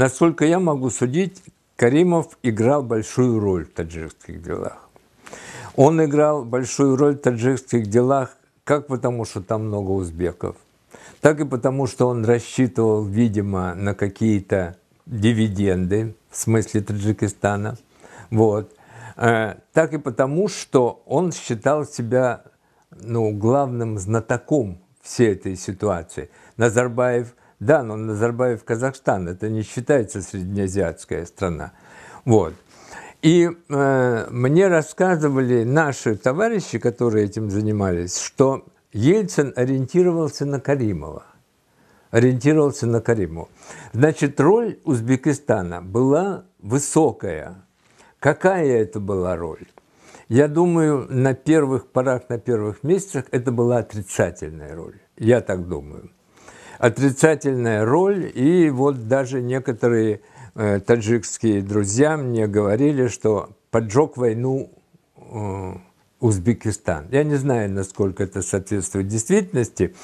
Насколько я могу судить, Каримов играл большую роль в таджикских делах. Он играл большую роль в таджикских делах как потому, что там много узбеков, так и потому, что он рассчитывал, видимо, на какие-то дивиденды в смысле Таджикистана. Вот. Э, так и потому, что он считал себя ну, главным знатоком всей этой ситуации. Назарбаев да, но Назарбаев Казахстан, это не считается среднеазиатская страна. Вот. И э, мне рассказывали наши товарищи, которые этим занимались, что Ельцин ориентировался на Каримова. Ориентировался на Кариму. Значит, роль Узбекистана была высокая. Какая это была роль? Я думаю, на первых порах, на первых месяцах это была отрицательная роль. Я так думаю отрицательная роль, и вот даже некоторые э, таджикские друзья мне говорили, что поджег войну э, Узбекистан. Я не знаю, насколько это соответствует действительности,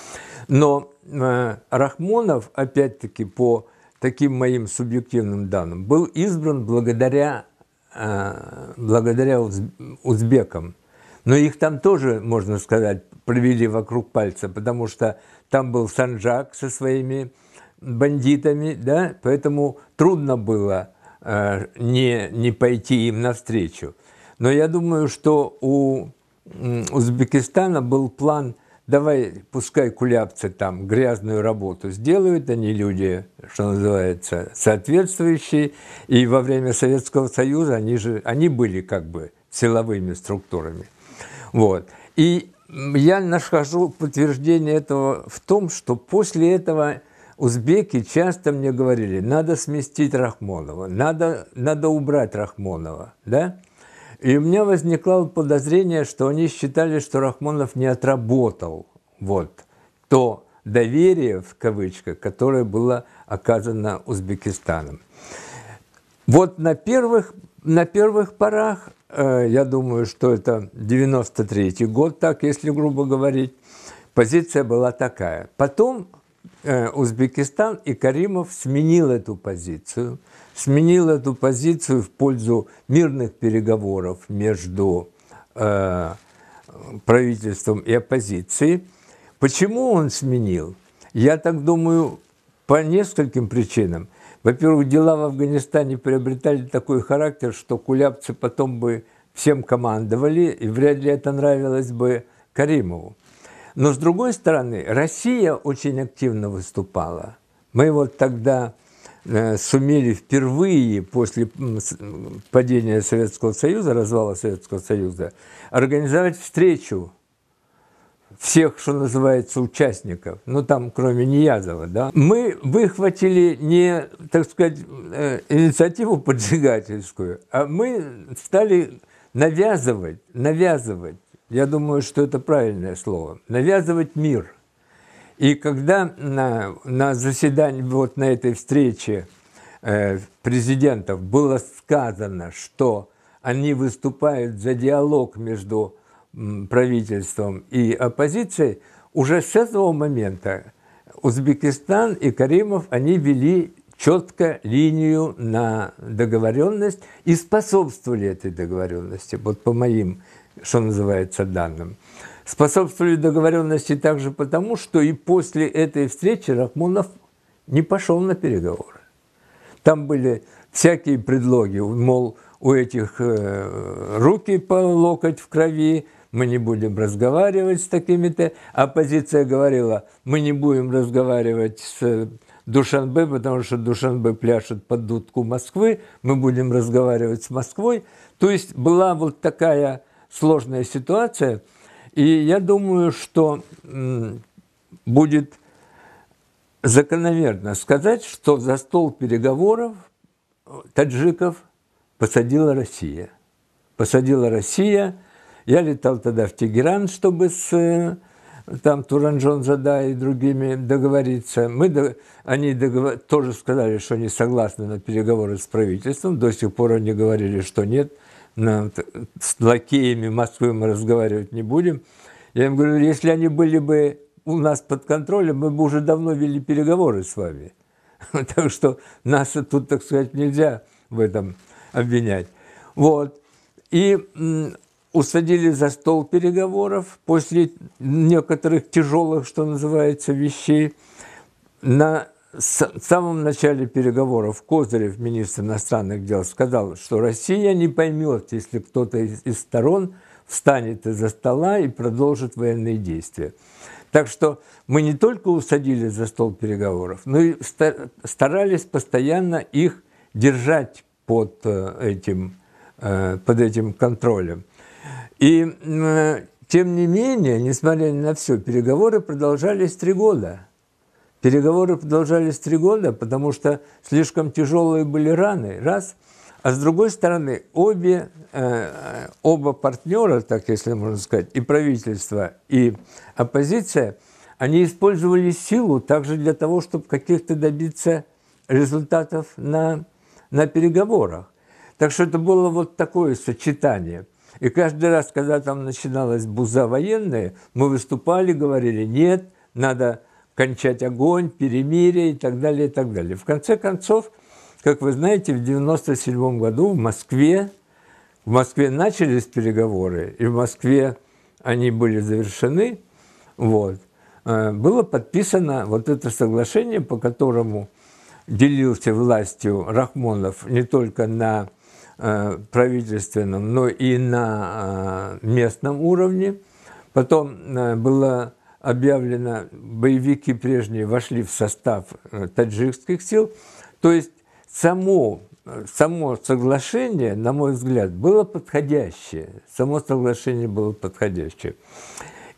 но э, Рахмонов, опять-таки, по таким моим субъективным данным, был избран благодаря, э, благодаря узбекам. Но их там тоже, можно сказать, провели вокруг пальца, потому что там был Санжак со своими бандитами, да, поэтому трудно было э, не, не пойти им навстречу. Но я думаю, что у Узбекистана был план, давай, пускай кулябцы там грязную работу сделают, они люди, что называется, соответствующие, и во время Советского Союза они же, они были как бы силовыми структурами. Вот. И я нахожу подтверждение этого в том, что после этого узбеки часто мне говорили, надо сместить Рахмонова, надо, надо убрать Рахмонова, да? И у меня возникло подозрение, что они считали, что Рахмонов не отработал вот то доверие, в кавычках, которое было оказано Узбекистаном. Вот на первых на первых порах, э, я думаю, что это 93 год, так, если грубо говорить, позиция была такая. Потом э, Узбекистан и Каримов сменил эту позицию, сменил эту позицию в пользу мирных переговоров между э, правительством и оппозицией. Почему он сменил? Я так думаю, по нескольким причинам. Во-первых, дела в Афганистане приобретали такой характер, что кулябцы потом бы всем командовали, и вряд ли это нравилось бы Каримову. Но, с другой стороны, Россия очень активно выступала. Мы вот тогда э, сумели впервые после падения Советского Союза, развала Советского Союза, организовать встречу всех, что называется, участников, ну там, кроме Ниязова, да, мы выхватили не, так сказать, э, инициативу поджигательскую, а мы стали навязывать, навязывать, я думаю, что это правильное слово, навязывать мир. И когда на, на заседании, вот на этой встрече э, президентов было сказано, что они выступают за диалог между правительством и оппозицией, уже с этого момента Узбекистан и Каримов, они вели четко линию на договоренность и способствовали этой договоренности, вот по моим, что называется, данным. Способствовали договоренности также потому, что и после этой встречи Рахмонов не пошел на переговоры. Там были всякие предлоги, мол, у этих э, руки по локоть в крови, мы не будем разговаривать с такими-то. Оппозиция говорила, мы не будем разговаривать с э, Душанбе, потому что Душанбе пляшет под дудку Москвы, мы будем разговаривать с Москвой. То есть была вот такая сложная ситуация, и я думаю, что будет закономерно сказать, что за стол переговоров э, таджиков посадила Россия. Посадила Россия – я летал тогда в Тегеран, чтобы с э, там Туранжон Зада и другими договориться. Мы, они договор... тоже сказали, что они согласны на переговоры с правительством. До сих пор они говорили, что нет. На... С лакеями Москвы мы разговаривать не будем. Я им говорю, если они были бы у нас под контролем, мы бы уже давно вели переговоры с вами. Так что нас тут, так сказать, нельзя в этом обвинять. Вот. И усадили за стол переговоров после некоторых тяжелых, что называется, вещей. На самом начале переговоров Козырев, министр иностранных дел, сказал, что Россия не поймет, если кто-то из, сторон встанет из-за стола и продолжит военные действия. Так что мы не только усадили за стол переговоров, но и старались постоянно их держать под э, этим, э, под этим контролем. И э, тем не менее, несмотря на все, переговоры продолжались три года. Переговоры продолжались три года, потому что слишком тяжелые были раны. Раз. А с другой стороны, обе, э, э оба партнера, так если можно сказать, и правительство, и оппозиция, они использовали силу также для того, чтобы каких-то добиться результатов на, на переговорах. Так что это было вот такое сочетание – и каждый раз, когда там начиналась буза военная, мы выступали, говорили, нет, надо кончать огонь, перемирие и так далее, и так далее. В конце концов, как вы знаете, в 1997 году в Москве, в Москве начались переговоры, и в Москве они были завершены, вот, э, было подписано вот это соглашение, по которому делился властью Рахмонов не только на Э, правительственном, но и на э, местном уровне. Потом э, было объявлено, боевики прежние вошли в состав таджикских сил. То есть само, само соглашение, на мой взгляд, было подходящее. Само соглашение было подходящее.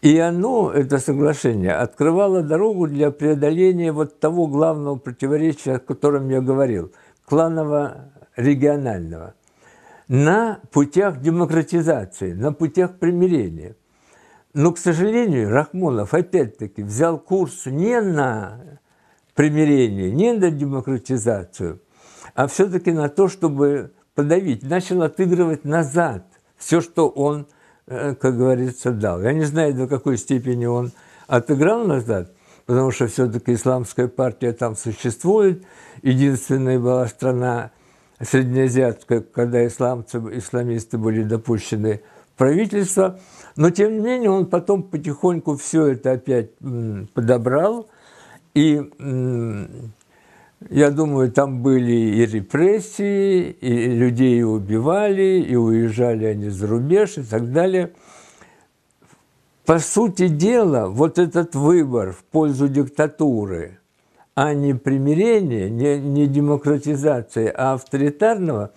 И оно, это соглашение, открывало дорогу для преодоления вот того главного противоречия, о котором я говорил, кланово-регионального на путях демократизации, на путях примирения. Но, к сожалению, Рахмонов опять-таки взял курс не на примирение, не на демократизацию, а все-таки на то, чтобы подавить, начал отыгрывать назад все, что он, э, как говорится, дал. Я не знаю, до какой степени он отыграл назад, потому что все-таки исламская партия там существует. Единственная была страна среднеазиатская, когда исламцы, исламисты были допущены в правительство. Но, тем не менее, он потом потихоньку все это опять подобрал. И я думаю, там были и репрессии, и людей убивали, и уезжали они за рубеж и так далее. По сути дела, вот этот выбор в пользу диктатуры – а не примирение, не, не демократизация, а авторитарного,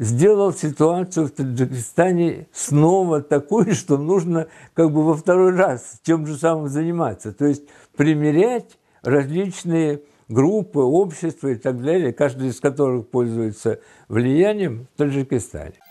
сделал ситуацию в Таджикистане снова такую, что нужно как бы во второй раз тем же самым заниматься. То есть примирять различные группы, общества и так далее, каждый из которых пользуется влиянием в Таджикистане.